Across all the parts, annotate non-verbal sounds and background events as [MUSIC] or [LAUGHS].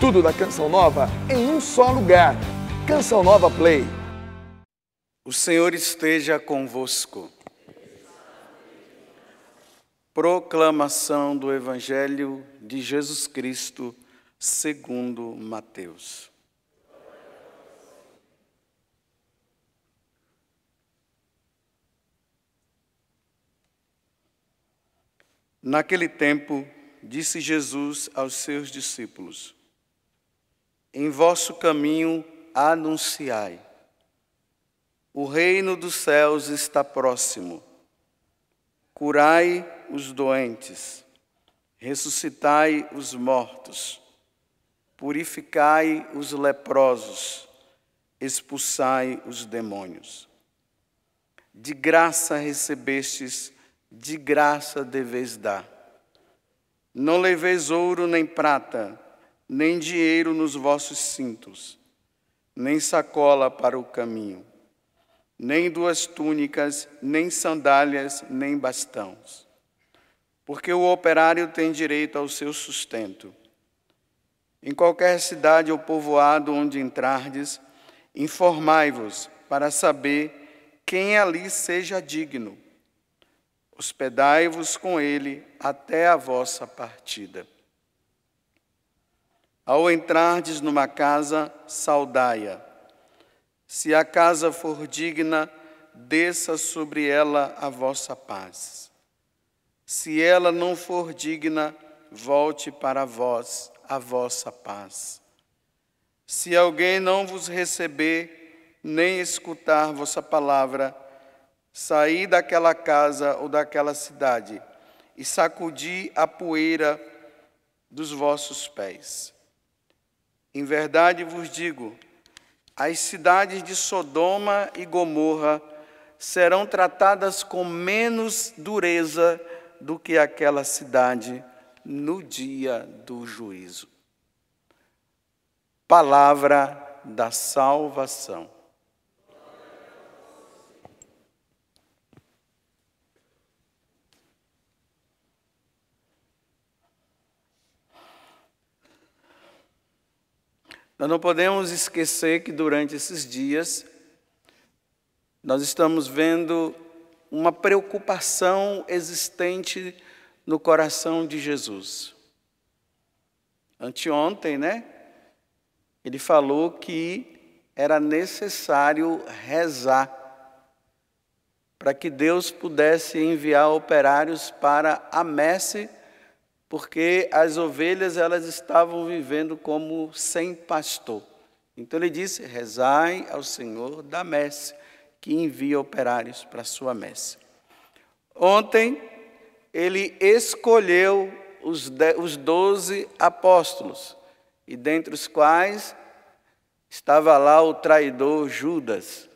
Tudo da Canção Nova em um só lugar. Canção Nova Play. O Senhor esteja convosco. Proclamação do Evangelho de Jesus Cristo, segundo Mateus. Naquele tempo, disse Jesus aos seus discípulos: em vosso caminho anunciai. O reino dos céus está próximo. Curai os doentes, ressuscitai os mortos, purificai os leprosos, expulsai os demônios. De graça recebestes, de graça deveis dar. Não leveis ouro nem prata, nem dinheiro nos vossos cintos, nem sacola para o caminho, nem duas túnicas, nem sandálias, nem bastãos. Porque o operário tem direito ao seu sustento. Em qualquer cidade ou povoado onde entrardes, informai-vos para saber quem ali seja digno. Hospedai-vos com ele até a vossa partida. Ao entrardes numa casa, saudai-a. Se a casa for digna, desça sobre ela a vossa paz. Se ela não for digna, volte para vós a vossa paz. Se alguém não vos receber, nem escutar vossa palavra, saí daquela casa ou daquela cidade e sacudi a poeira dos vossos pés em verdade vos digo: as cidades de Sodoma e Gomorra serão tratadas com menos dureza do que aquela cidade no dia do juízo. Palavra da salvação. Nós não podemos esquecer que durante esses dias nós estamos vendo uma preocupação existente no coração de Jesus. Anteontem, né? Ele falou que era necessário rezar para que Deus pudesse enviar operários para a messe porque as ovelhas elas estavam vivendo como sem pastor. Então ele disse: Rezai ao Senhor da messe, que envia operários para a sua messe. Ontem ele escolheu os, de, os doze apóstolos, e dentre os quais estava lá o traidor Judas.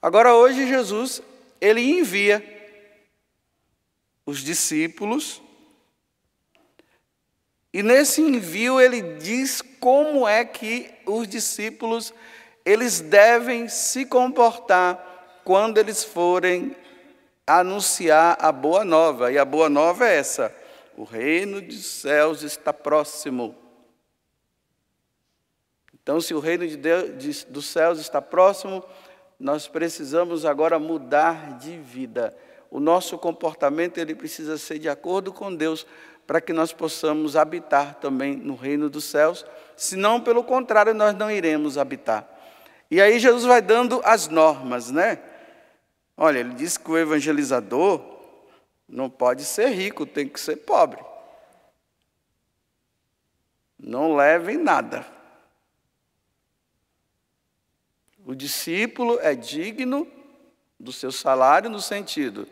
Agora hoje Jesus ele envia os discípulos e nesse envio ele diz como é que os discípulos eles devem se comportar quando eles forem anunciar a boa nova. E a boa nova é essa: o reino dos céus está próximo. Então, se o reino de Deus, de, dos céus está próximo, nós precisamos agora mudar de vida. O nosso comportamento ele precisa ser de acordo com Deus, para que nós possamos habitar também no reino dos céus, senão, pelo contrário, nós não iremos habitar. E aí Jesus vai dando as normas, né? Olha, ele diz que o evangelizador não pode ser rico, tem que ser pobre. Não levem nada. O discípulo é digno do seu salário no sentido,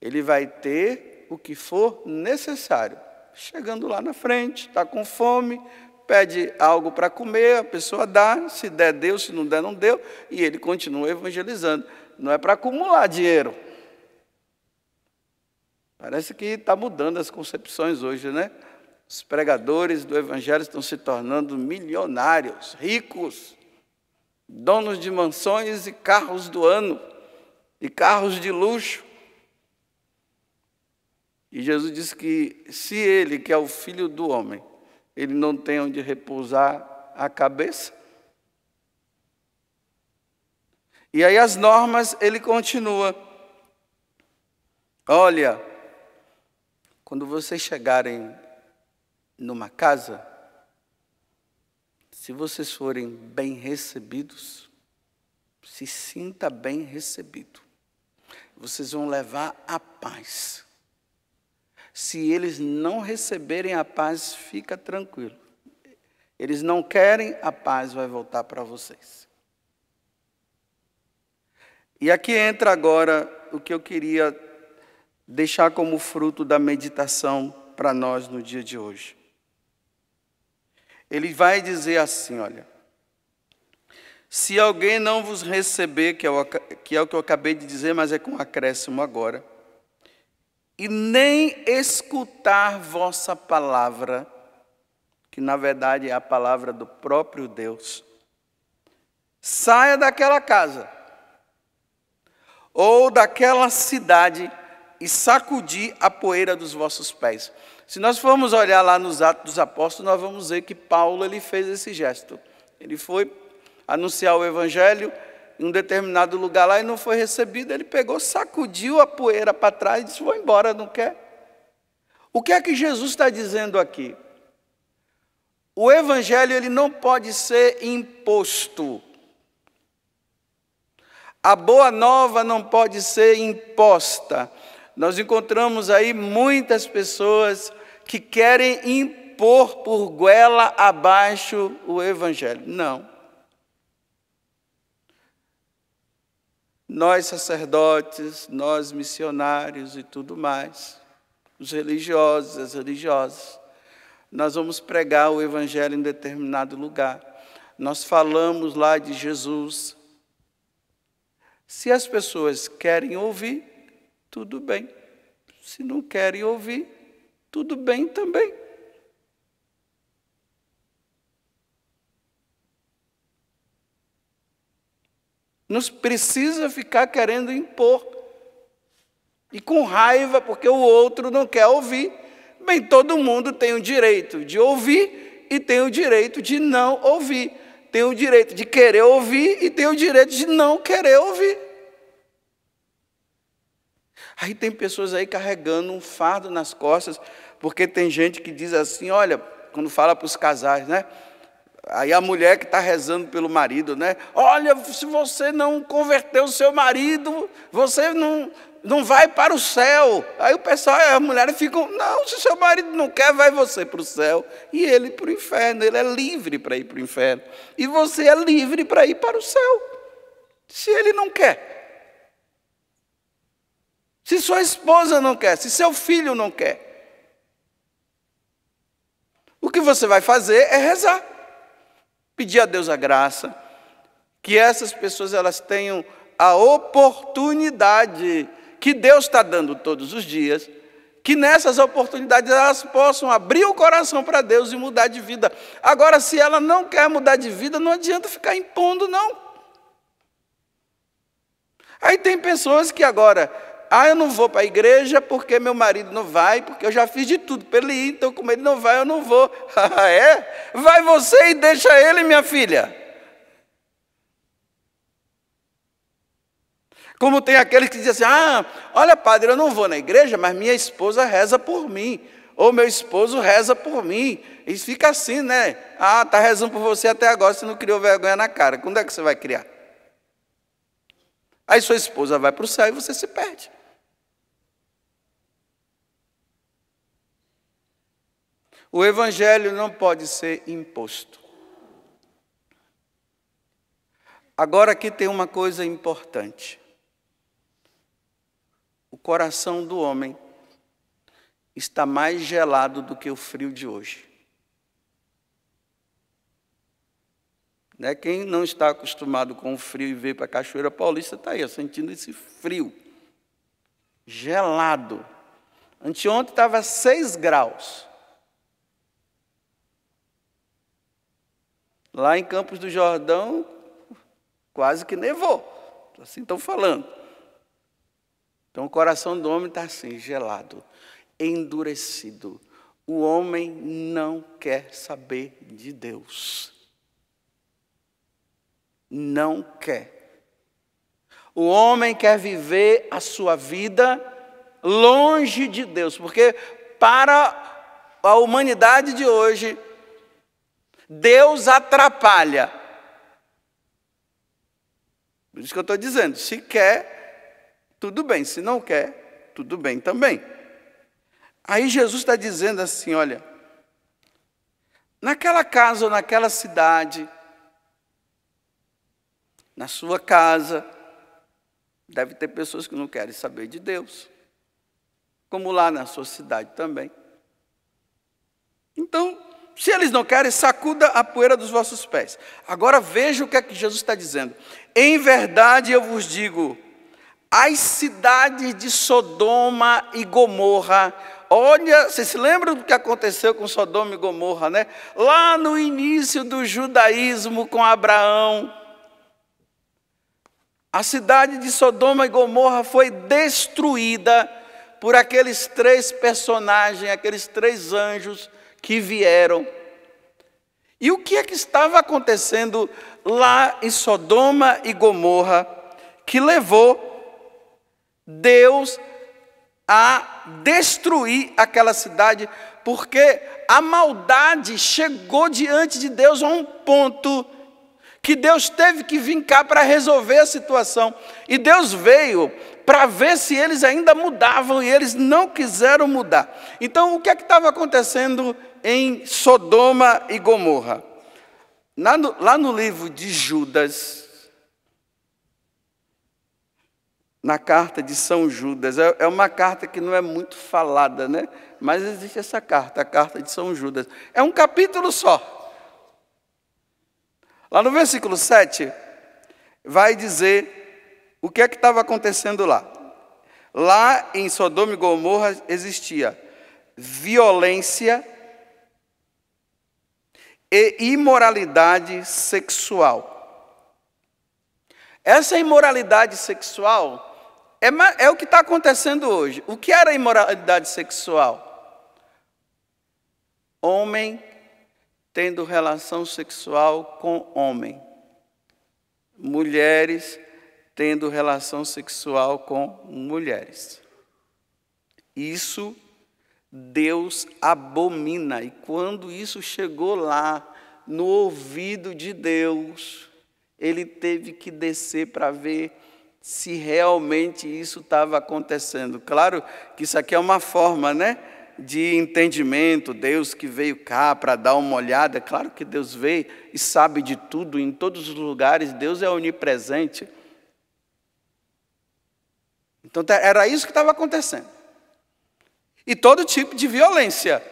ele vai ter o que for necessário Chegando lá na frente, está com fome, pede algo para comer, a pessoa dá, se der, deu, se não der, não deu, e ele continua evangelizando. Não é para acumular dinheiro. Parece que está mudando as concepções hoje, né? Os pregadores do Evangelho estão se tornando milionários, ricos, donos de mansões e carros do ano, e carros de luxo. E Jesus disse que se ele, que é o filho do homem, ele não tem onde repousar a cabeça. E aí as normas, ele continua. Olha, quando vocês chegarem numa casa, se vocês forem bem recebidos, se sinta bem recebido. Vocês vão levar a paz se eles não receberem a paz, fica tranquilo. Eles não querem, a paz vai voltar para vocês. E aqui entra agora o que eu queria deixar como fruto da meditação para nós no dia de hoje. Ele vai dizer assim: olha, se alguém não vos receber, que é, o, que é o que eu acabei de dizer, mas é com acréscimo agora, e nem escutar vossa palavra, que na verdade é a palavra do próprio Deus, saia daquela casa ou daquela cidade e sacudir a poeira dos vossos pés. Se nós formos olhar lá nos Atos dos Apóstolos, nós vamos ver que Paulo ele fez esse gesto. Ele foi anunciar o evangelho em um determinado lugar lá e não foi recebido, ele pegou, sacudiu a poeira para trás e disse: Vou embora, não quer? O que é que Jesus está dizendo aqui? O evangelho ele não pode ser imposto. A boa nova não pode ser imposta. Nós encontramos aí muitas pessoas que querem impor por goela abaixo o evangelho. Não. nós sacerdotes, nós missionários e tudo mais, os religiosos, as religiosas, nós vamos pregar o evangelho em determinado lugar. Nós falamos lá de Jesus. Se as pessoas querem ouvir, tudo bem. Se não querem ouvir, tudo bem também. nos precisa ficar querendo impor. E com raiva, porque o outro não quer ouvir. Bem, todo mundo tem o direito de ouvir e tem o direito de não ouvir. Tem o direito de querer ouvir e tem o direito de não querer ouvir. Aí tem pessoas aí carregando um fardo nas costas, porque tem gente que diz assim: olha, quando fala para os casais, né? Aí a mulher que está rezando pelo marido, né? Olha, se você não converter o seu marido, você não, não vai para o céu. Aí o pessoal, as mulheres ficam, não, se seu marido não quer, vai você para o céu. E ele para o inferno, ele é livre para ir para o inferno. E você é livre para ir para o céu, se ele não quer. Se sua esposa não quer, se seu filho não quer. O que você vai fazer é rezar. Pedir a Deus a graça que essas pessoas elas tenham a oportunidade que Deus está dando todos os dias, que nessas oportunidades elas possam abrir o coração para Deus e mudar de vida. Agora, se ela não quer mudar de vida, não adianta ficar impondo, não. Aí tem pessoas que agora ah, eu não vou para a igreja porque meu marido não vai, porque eu já fiz de tudo para ele ir, então como ele não vai, eu não vou. [LAUGHS] Ah, é? Vai você e deixa ele, minha filha. Como tem aquele que diz assim: Ah, olha, padre, eu não vou na igreja, mas minha esposa reza por mim. Ou meu esposo reza por mim. E fica assim, né? Ah, está rezando por você até agora, você não criou vergonha na cara. Quando é que você vai criar? Aí sua esposa vai para o céu e você se perde. O Evangelho não pode ser imposto. Agora aqui tem uma coisa importante. O coração do homem está mais gelado do que o frio de hoje. Né? Quem não está acostumado com o frio e veio para a Cachoeira Paulista está aí, sentindo esse frio. Gelado. Anteontem estava 6 graus. Lá em Campos do Jordão, quase que nevou. Assim estão falando. Então o coração do homem está assim, gelado, endurecido. O homem não quer saber de Deus. Não quer. O homem quer viver a sua vida longe de Deus, porque para a humanidade de hoje, Deus atrapalha. Por isso que eu estou dizendo, se quer, tudo bem, se não quer, tudo bem também. Aí Jesus está dizendo assim: olha, naquela casa ou naquela cidade, na sua casa, deve ter pessoas que não querem saber de Deus, como lá na sua cidade também. Então, se eles não querem, sacuda a poeira dos vossos pés. Agora veja o que é que Jesus está dizendo. Em verdade eu vos digo: as cidades de Sodoma e Gomorra, olha, vocês se lembram do que aconteceu com Sodoma e Gomorra, né? Lá no início do judaísmo com Abraão. A cidade de Sodoma e Gomorra foi destruída por aqueles três personagens, aqueles três anjos que vieram. E o que é que estava acontecendo lá em Sodoma e Gomorra que levou Deus a destruir aquela cidade, porque a maldade chegou diante de Deus a um ponto que Deus teve que vir cá para resolver a situação. E Deus veio para ver se eles ainda mudavam e eles não quiseram mudar. Então, o que é que estava acontecendo em Sodoma e Gomorra. Lá no, lá no livro de Judas, na carta de São Judas, é, é uma carta que não é muito falada, né? Mas existe essa carta, a carta de São Judas. É um capítulo só. Lá no versículo 7, vai dizer o que é que estava acontecendo lá. Lá em Sodoma e Gomorra existia violência e imoralidade sexual. Essa imoralidade sexual é, é o que está acontecendo hoje. O que era imoralidade sexual? Homem tendo relação sexual com homem. Mulheres tendo relação sexual com mulheres. Isso Deus abomina. E quando isso chegou lá, no ouvido de Deus, ele teve que descer para ver se realmente isso estava acontecendo. Claro que isso aqui é uma forma, né? De entendimento, Deus que veio cá para dar uma olhada, é claro que Deus veio e sabe de tudo, em todos os lugares, Deus é onipresente. Então tá, era isso que estava acontecendo e todo tipo de violência.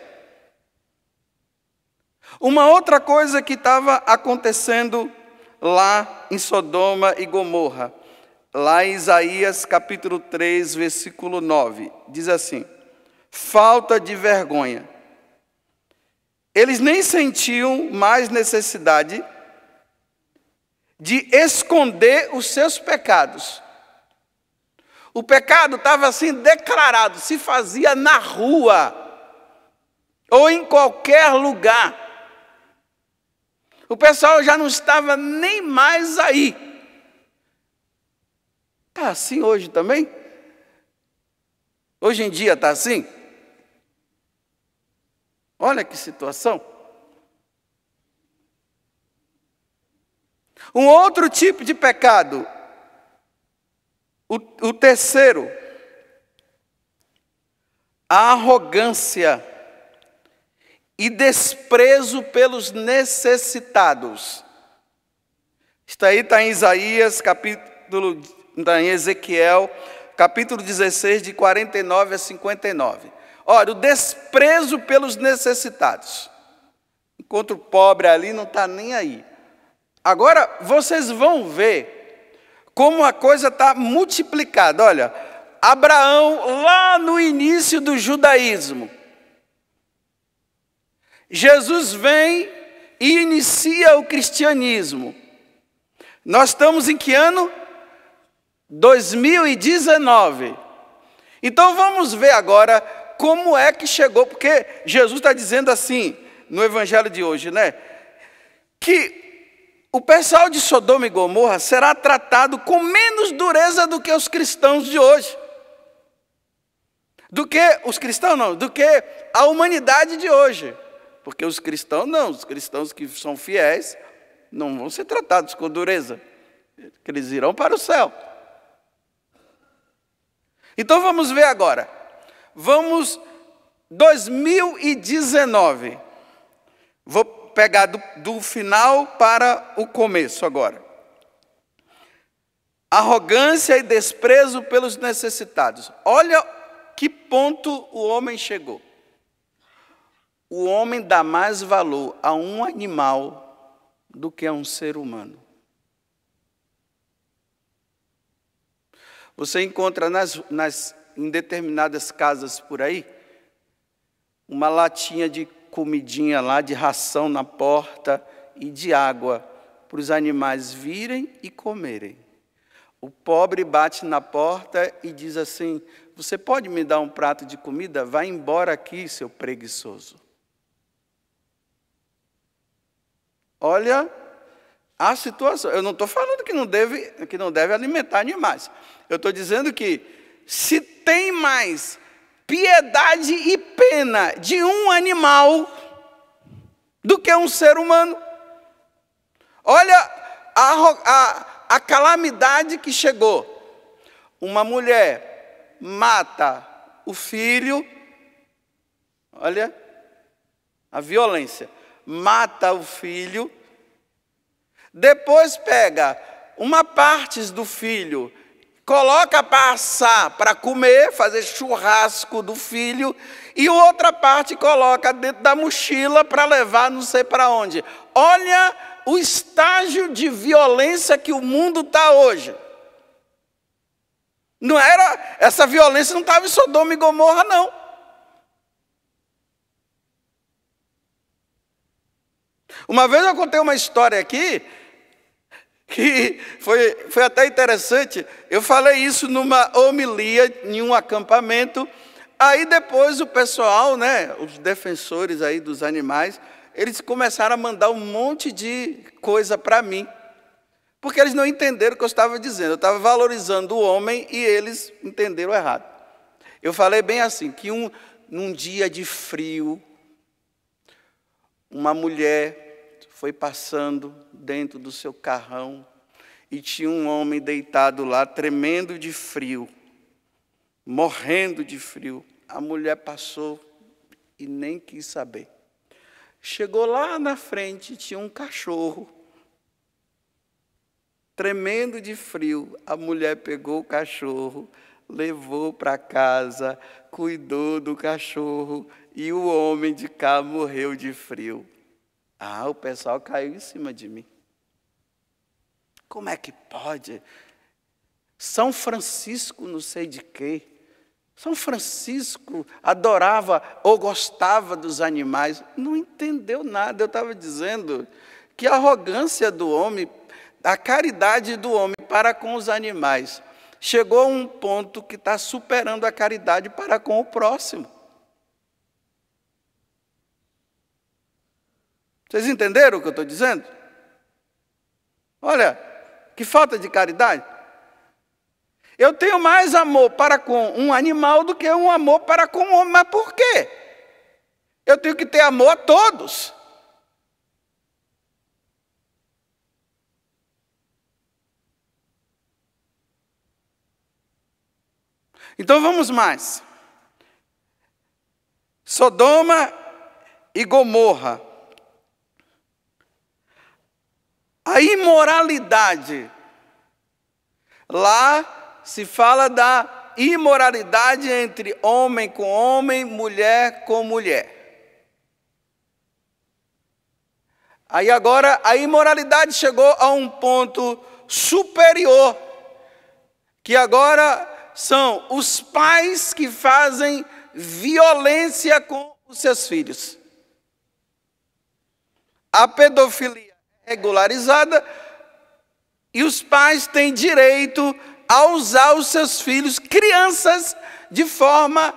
Uma outra coisa que estava acontecendo lá em Sodoma e Gomorra, lá em Isaías capítulo 3, versículo 9, diz assim: falta de vergonha. Eles nem sentiam mais necessidade de esconder os seus pecados. O pecado estava assim declarado, se fazia na rua ou em qualquer lugar. O pessoal já não estava nem mais aí. Está assim hoje também? Hoje em dia está assim? Olha que situação. Um outro tipo de pecado o, o terceiro, a arrogância e desprezo pelos necessitados. Está aí, está em Isaías, capítulo, está em Ezequiel, capítulo 16, de 49 a 59. Olha, o desprezo pelos necessitados. Enquanto o pobre ali não está nem aí. Agora, vocês vão ver como a coisa está multiplicada. Olha, Abraão, lá no início do judaísmo, Jesus vem e inicia o cristianismo. Nós estamos em que ano? 2019. Então vamos ver agora como é que chegou, porque Jesus está dizendo assim no Evangelho de hoje, né? Que o pessoal de Sodoma e Gomorra será tratado com menos dureza do que os cristãos de hoje. Do que os cristãos não, do que a humanidade de hoje. Porque os cristãos não, os cristãos que são fiéis não vão ser tratados com dureza. Eles irão para o céu. Então vamos ver agora. Vamos 2019. Vou pegar do, do final para o começo agora. Arrogância e desprezo pelos necessitados. Olha que ponto o homem chegou. O homem dá mais valor a um animal do que a um ser humano. Você encontra nas, nas, em determinadas casas por aí uma latinha de comidinha lá de ração na porta e de água para os animais virem e comerem. O pobre bate na porta e diz assim: Você pode me dar um prato de comida? Vá embora aqui, seu preguiçoso. Olha a situação. Eu não estou falando que não, deve, que não deve alimentar animais. Eu estou dizendo que se tem mais piedade e pena de um animal do que um ser humano. Olha a, a, a calamidade que chegou. Uma mulher mata o filho, olha a violência, mata o filho, depois pega uma parte do filho coloca para assar, para comer, fazer churrasco do filho, e outra parte coloca dentro da mochila para levar não sei para onde. Olha o estágio de violência que o mundo está hoje. Não era essa violência não estava em Sodoma e Gomorra não. Uma vez eu contei uma história aqui que foi, foi até interessante. Eu falei isso numa homilia, em um acampamento. Aí depois o pessoal, né, os defensores aí dos animais, eles começaram a mandar um monte de coisa para mim. Porque eles não entenderam o que eu estava dizendo. Eu estava valorizando o homem e eles entenderam errado. Eu falei bem assim, que um, num dia de frio, uma mulher foi passando dentro do seu carrão e tinha um homem deitado lá, tremendo de frio, morrendo de frio. A mulher passou e nem quis saber. Chegou lá na frente, tinha um cachorro, tremendo de frio. A mulher pegou o cachorro, levou para casa, cuidou do cachorro e o homem de cá morreu de frio. Ah, o pessoal caiu em cima de mim. Como é que pode? São Francisco, não sei de quê. São Francisco adorava ou gostava dos animais. Não entendeu nada. Eu estava dizendo que a arrogância do homem, a caridade do homem para com os animais, chegou a um ponto que está superando a caridade para com o próximo. Vocês entenderam o que eu estou dizendo? Olha, que falta de caridade. Eu tenho mais amor para com um animal do que um amor para com um homem. Mas por quê? Eu tenho que ter amor a todos. Então vamos mais. Sodoma e Gomorra a imoralidade. Lá se fala da imoralidade entre homem com homem, mulher com mulher. Aí agora a imoralidade chegou a um ponto superior, que agora são os pais que fazem violência com os seus filhos. A pedofilia regularizada e os pais têm direito a usar os seus filhos, crianças, de forma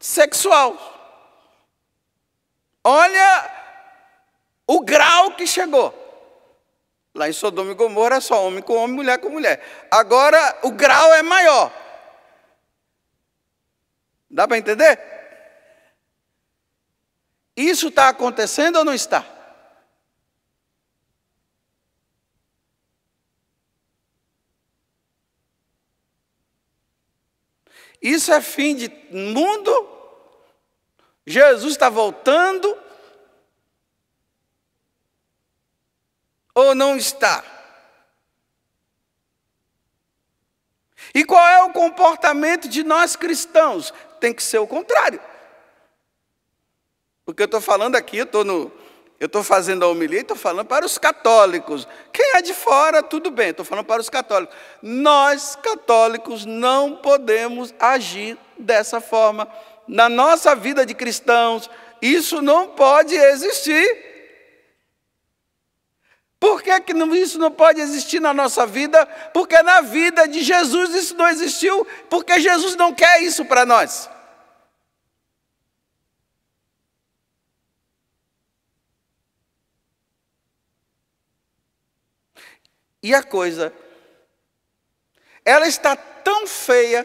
sexual. Olha o grau que chegou. Lá em Sodoma e Gomorra é só homem com homem, mulher com mulher. Agora o grau é maior. Dá para entender? Isso está acontecendo ou não está? Isso é fim de mundo? Jesus está voltando? Ou não está? E qual é o comportamento de nós cristãos? Tem que ser o contrário. Porque eu estou falando aqui, eu estou no, eu estou fazendo a homilia e estou falando para os católicos. Quem é de fora, tudo bem, estou falando para os católicos. Nós, católicos, não podemos agir dessa forma. Na nossa vida de cristãos, isso não pode existir. Por que, que isso não pode existir na nossa vida? Porque na vida de Jesus isso não existiu, porque Jesus não quer isso para nós. E a coisa, ela está tão feia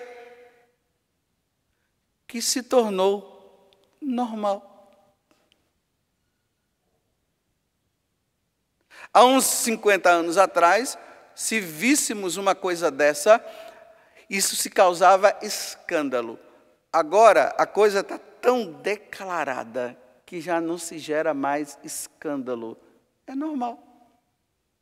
que se tornou normal. Há uns 50 anos atrás, se víssemos uma coisa dessa, isso se causava escândalo. Agora, a coisa está tão declarada que já não se gera mais escândalo. É normal.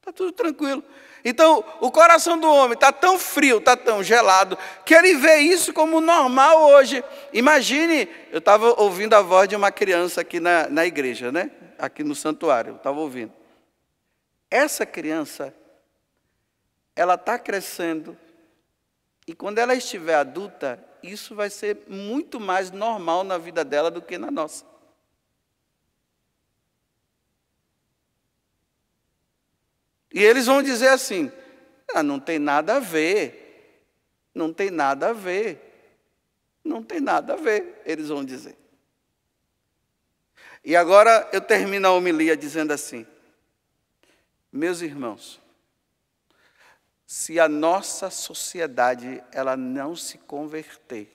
Está tudo tranquilo. Então, o coração do homem está tão frio, está tão gelado, que ele vê isso como normal hoje. Imagine, eu estava ouvindo a voz de uma criança aqui na, na igreja, né? Aqui no santuário, eu estava ouvindo. Essa criança, ela está crescendo, e quando ela estiver adulta, isso vai ser muito mais normal na vida dela do que na nossa. E eles vão dizer assim: ah, não tem nada a ver, não tem nada a ver, não tem nada a ver, eles vão dizer. E agora eu termino a homilia dizendo assim: meus irmãos, se a nossa sociedade ela não se converter,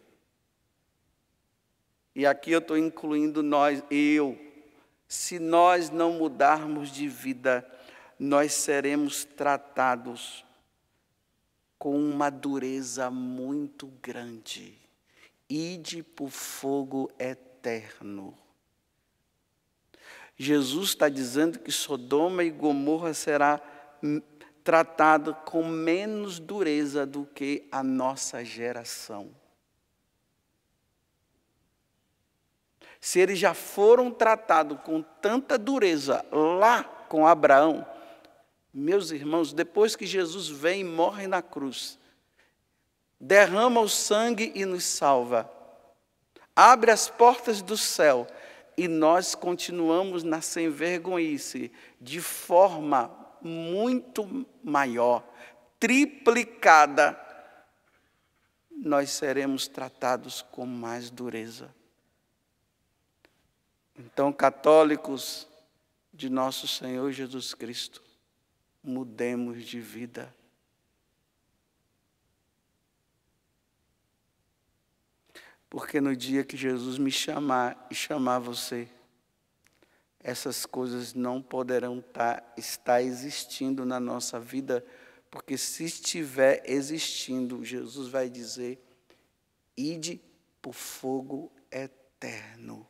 e aqui eu estou incluindo nós, eu, se nós não mudarmos de vida, nós seremos tratados com uma dureza muito grande. Ide por fogo eterno. Jesus está dizendo que Sodoma e Gomorra será hum, tratado com menos dureza do que a nossa geração. Se eles já foram tratados com tanta dureza lá com Abraão, meus irmãos, depois que Jesus vem e morre na cruz, derrama o sangue e nos salva, abre as portas do céu e nós continuamos na sem vergonhice de forma muito maior, triplicada, nós seremos tratados com mais dureza. Então, católicos de nosso Senhor Jesus Cristo, mudemos de vida. Porque no dia que Jesus me chamar e chamar você, essas coisas não poderão tá, estar existindo na nossa vida, porque se estiver existindo, Jesus vai dizer: ide por fogo eterno.